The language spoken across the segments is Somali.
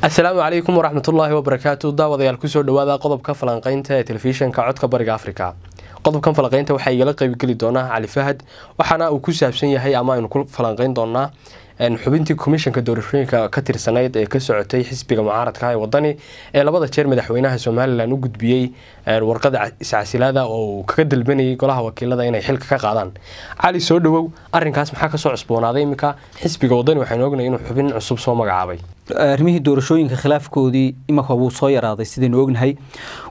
asalaamu calaykum waraxmatullaahi wabarakaatu daawadayaal kusoo dhawaada qodobka falanqeynta ee telefishanka codka bariga afrika qodobkan falanqeynta waxaa igala qaybgeli doonaa cali fahad waxaana uu ku saabsan yahay ama aynu ku falanqeyn doonaa xubintii komishanka doorashooyinka ka tirsanayd ee ka socotay xisbiga mucaaradka ee wadani ee labada jeer madaxweynaha somalilan u gudbiyey warqada iscasilaada oo uu kaga dalbanayay golaha wakiilada inay xilka ka qaadaan cali soo dhowow arinkaas maxaa kasoo cusboonaaday iminka xisbiga wadani waxaynu ognahay inuu xubin cusub soo magacaabay arrimihii doorashooyinka khilaafkoodii imanka wuu soo yaraaday sidaynu ognahay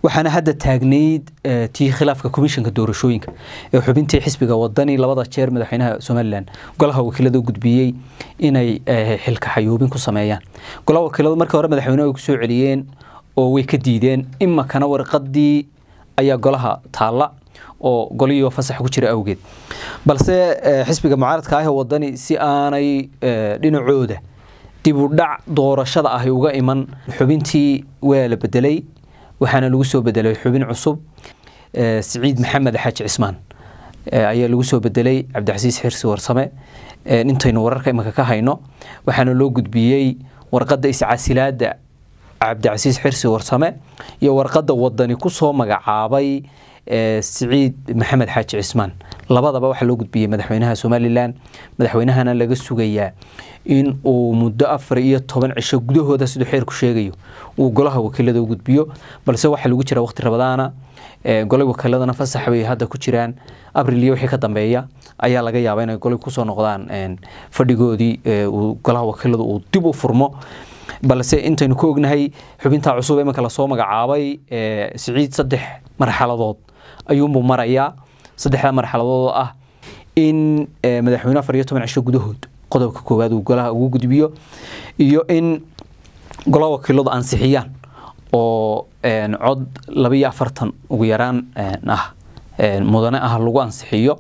waxaana hadda taagnayd eh, tii khilaafka komishanka doorashooyinka ee xubintii xisbiga wadani labada jeer madaxweynaha somalilan golaha wakiilada gudbiyey inay eh, xilka xayuubin ku sameeyaan golaha wakiiladu markii hore madaxweynehu ay ku soo celiyeen oo way ka diideen imankana warqadii ayaa golaha taalla oo goliyo fasax ku jira awgeed balse eh, xisbiga mucaaradka ahee wadani si aanay dhinacooda dhac doorashada ahy uga iman xubintii waa la bedelay waxaana lagu soo bedelay xubin cusub siciid maxamed xaaji cismaan ayaa lagu soo bedelay cabdicasiis xirsi warsame intaynu wararka imanka ka hayno waxaana loo gudbiyey warqadda iscasilaada cabdicasiis xirsi warsame iyo warqadda wadani ku soo magacaabay siciid maxamed xaaji cismaan labadaba waxaa loo gudbiyey madaxweynaha somalilan madaxweynahana laga sugayaa in uu muddo afar iyo toban cisho gudahooda siduu xeerku sheegayo uu golaha wakiilada u gudbiyo balse waxaa lagu jira waqti rabadaana golay wakiiladana fasax bay hadda ku jiraan abril iyo wixii ka dambeeya ayaa laga yaabaa inay golay kusoo noqdaan fadhigoodii golaha wakiiladu uu dib u furmo balse intaynu ku ognahay xubintaa cusub imanka lasoo magacaabay siciid saddex marxaladood ayuunbuu marayaa saddexda marxaladoodoo ah in eh, madaxweyne afar iyo toban cisho gudahood qodobka koowaad uu golaha ugu gudbiyo iyo in golaha wakiiladu ansixiyaan oo eh, cod labaiyo afartan ugu yaraan eh, ah mudane ah lagu ansixiyo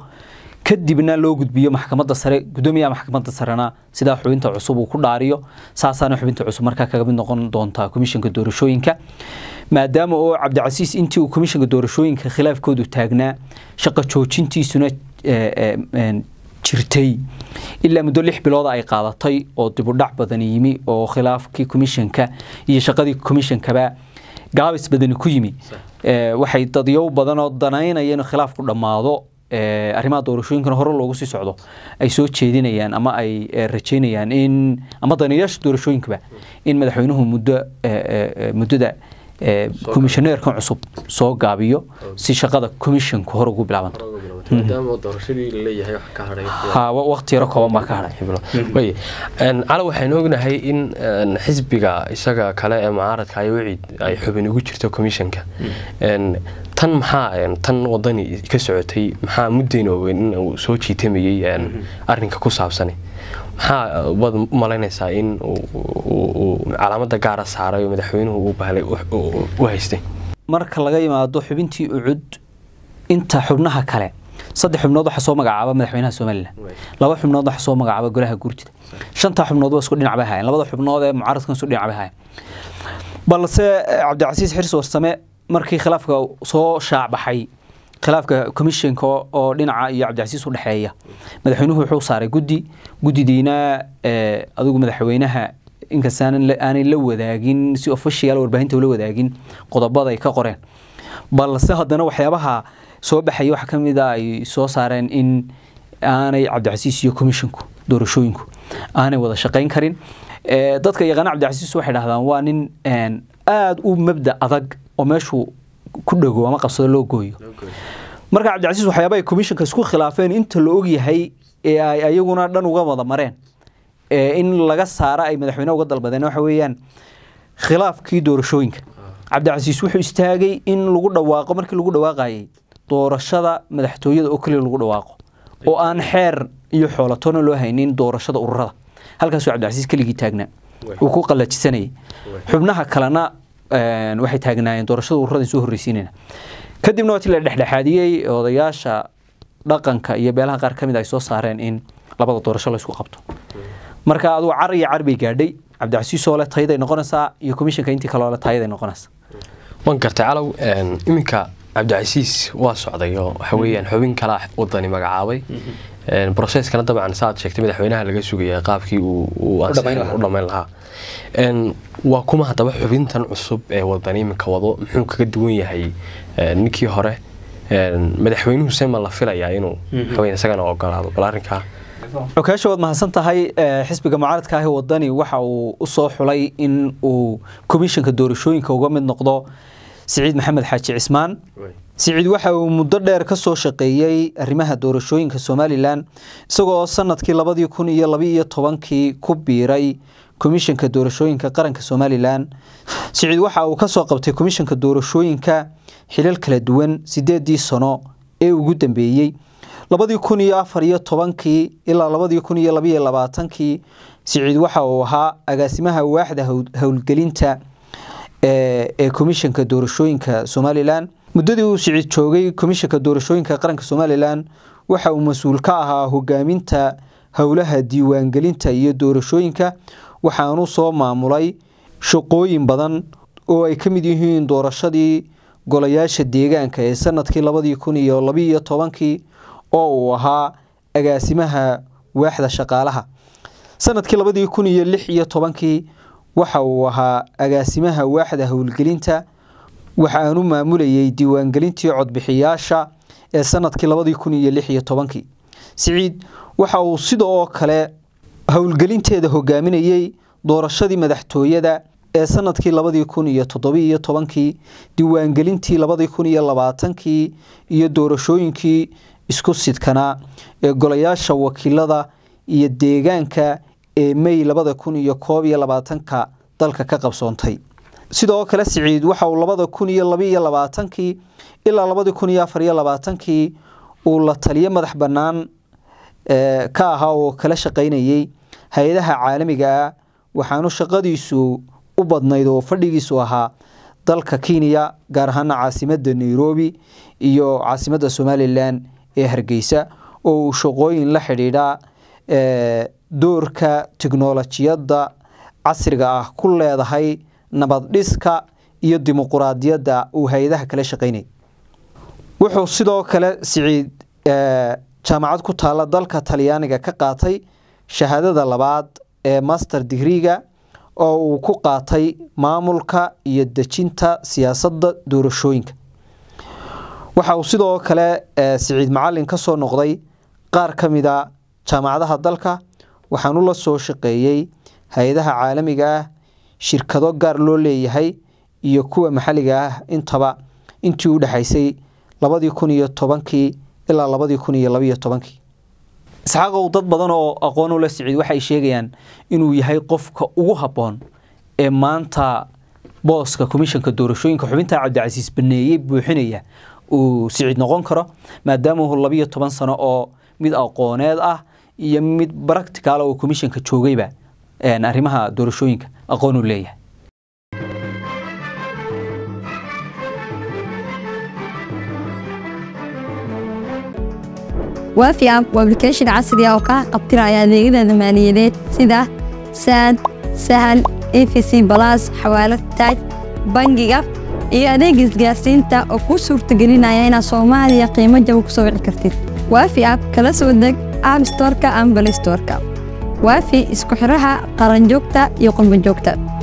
kadibna loo gudbiyo maxkamada sare gudoomiyaha maxkamada sarena sidaa xubinta cusub uu ku dhaariyo saasaana xubinta cusub markaa kaga mid noqon doontaa komishanka doorashooyinka maadaama oo cabdicasiis intii uu komishanka doorashooyinka khilaafkoodu taagnaa shaqo joojintiisuna eh, eh, jirtay ilaa muddo lix bilooda ay qaadatay oo dibudhac badan yimi oo khilaafkii komishanka iyo shaqadii komishankaba gaabis badani ku yimi eh, waxay dadyow badanoo danaynaya inuu khilaafku dhammaado arrimaha doorashooyinkana hore loogu sii socdo ay soo jeedinayaan ama ay rajeynayaan in ama danayaasha doorashooyinkaba in madaxweynuhu muddo muddada komishaneerkan cusub soo gaabiyo si shaqada komishanka hor ugu bilaabanta waqti yaro kooban baa ka haay cali waxaynu ognahay in xisbiga isaga kale ee mucaaradka ayawiciid ay xubin ugu jirto komishanka hmm. tan maxaa tan wadani ka socotay maxaa muddayn ooweyn inuu soo jiitamayay hmm. arinka ku saabsan maxaa ubad u in calaamada gaara saaray oo madaxweynuhu bahlay u haystay marka laga yimaado xubintii ucud inta xubnaha kale saddex xubnood waxaa soo magacaaba madaxweynaha somalilan laba xubnood waxaa soo magacaaba golaha guurtida shantaa xubnood waa isku dhinac bay haayeen labada xubnood ee mucaaradkan isku dhinac bay haayeen balse eh, cabdicasiis xirsi warsame markii khilaafka soo shaacbaxay khilaafka commishinka oo dhinaca iyo cabdicasiis udhexeeya madaxweynuhu wuxuu saaray gudi gudidiina eh, adigu madaxweynaha inkastaan aanay la wadaagin si ofishial warbaahinta la wadaagin qodobaday ka qoreen balse haddana waxyaabaha soo baxaya waxa ka a ay soo saareen in aanay cabdicasiis iyo commishinku doorashooyinku aanay wada shaqayn karin eh, dadka yaqaana cabdicasiis waxay dhahdaan waa nin aada u mabda adag oo meeshuu ku dhago ama qabsado loo gooyo marka cabdicasiis waxyaaba ay commishinka isku khilaafeen inta la ogyahay ee ay ayaguna dhan uga wada mareen in laga saara ay madaxweyne uga dalbadeen waxa weeyaan khilaafkii doorashooyinka cabdicasiis wuxuu istaagay in lagu dhawaaqo markii lagu dhawaaqayay doorashada madaxtooyada oo keliya lagu dhawaaqo oo aan xeer iyo xoolatoona loo haynin doorashada ururada halkaasuu cabdicasiis keligii taagnaa uu ku qallajisanayay xubnaha kalena waxay taagnaayeen doorashada ururadan soo horreysiinayna kadibna waati la dhexdhexaadiyey odayaasha dhaqanka iyo beelaha qaar ka mid ay soo saareen in labada doorasho la isku qabto marka adugu car iyo car bay gaadhay cabdicasiis oo le tayaday noqonaysaa iyo komishanka intii kale oo tayaday noqonaysaa waan gartay calow iminka cabdicasiis waa socday oo waxa weeyaan xubin kala wadani magacaabay broceskana dabcan saaad sheegtay madaxweynaha laga sugaya qaabkii u dhamayn lahaa waa kuma hadaba xubintan cusub ee wadan iminka wado muxuu kaga duwan yahay ninkii hore madaxweynuhu sema la filayaa inuu mhm. isagana ogolaado bal arinkaa waad mahadsan tahay xisbiga mucaaradka ahi wadani waxa uu usoo xulay in uu komishanka doorashooyinka uga mid noqdo siciid maxamed xaaji cismaan siciid waxa uu muddo dheer ka soo shaqeeyey arrimaha doorashooyinka somalilan isagoo sanadkii labadii kun iyo labaiyo tobankii ku biiray komishanka doorashooyinka qaranka somalilan siciid waxa uu kasoo qabtay komishanka doorashooyinka xilal kala duwan sideedii sano ee ugu dambeeyey labadii kun iyo afar iyo tobankii ilaa labadii kun iyo labaiyo labaatankii siciid waxa uu ahaa agaasimaha waaxda howlgelinta eh, ee komishanka doorashooyinka somalilan muddadii uu sicid joogay komishanka doorashooyinka qaranka somalilan waxa uu mas-uul ka ahaa hogaaminta howlaha diiwaangelinta iyo doorashooyinka waxaanu soo maamulay shaqooyin badan oo ay ka mid yihiin doorashadii golayaasha deegaanka ee sanadkii labadii kun iyo labaiyo tobankii oo uu ahaa agaasimaha waaxda shaqaalaha sanadkii labadii kun iyo lix iyo tobankii waxa uu ahaa agaasimaha waaxda howlgelinta waxa aanu maamulayay diiwaangelintii codbixiyaasha ee sanadkii labadii kun iyo lix iyo tobankii siciid waxa uu sida oo kale howlgelinteeda hogaaminayey doorashadii madaxtooyada ee sanadkii labadii kun iyo toddobi iyo tobankii diiwaangelintii labadii kun iyo labaatankii iyo doorashooyinkii isku sidkana ee golayaasha wakiilada iyo deegaanka ee may labada kun iyo koob iyo labaatanka dalka ka qabsoontay sidoo kale siciid waxa uu labada kun iyo labaiyo labaatankii ilaa labadii kun iyo afariyo labaatankii uu la taliyo madax bannaan ka ahaa oo kala shaqaynayay hay-adaha caalamigaa ah. waxaanu shaqadiisu u badnayd oo fadhigiisu ahaa dalka kenya gaar ahaana caasimada nairobi iyo caasimada somalilan ee hargeysa oo uu shaqooyin la xidhiidha doorka tiknolojiyada casriga ah ku leedahay nabaddhiska iyo dimuquraadiyadda uu hay-adaha kala shaqaynay wuxuu sidoo kale siciid eh, jaamacad ku taalla dalka talyaaniga ka qaatay shahaadada labaad ee master digriga oo uu ku qaatay maamulka iyo dejinta siyaasadda doorashooyinka waxa uu sidoo kale eh, siciid macalin kasoo noqday qaar ka mid a jaamacadaha dalka waxaanu la soo shaqeeyey hay-adaha caalamiga ah shirkado gaar loo leeyahay iyo kuwa maxaliga ah intaba intii u dhexaysay labadii kun iyo tobankii ilaa labadii kun iyo labaiyo tobankii isxaaqow dad badan oo aqoon ula leh siciid waxay sheegayaan inuu yahay qofka ugu habboon ee maanta booska komishanka doorashooyinka xubinta cabdicasiis baneeye buuxinaya uu siciid noqon karo maadaamahu labiyo toban sano oo mid aqooneed ah iyo mid baracticaal oo komishanka joogayba arrimaha doorashooyinka aqoon u leeyahay waafi app waa ablication casri ah oo kaa qabtiraya adeegyada maaliyadeed sida saad sahal efc balas xawaalad taaj bangiga iyo adeega isgaarsiinta oo kuu suurtagelinaya inaad soomaaliya qiimo jabo ku soo wici kartid waafi app kala soo deg app storeka ama balay storeka waafi isku xidhaha qaranjoogta iyo qurbanjoogta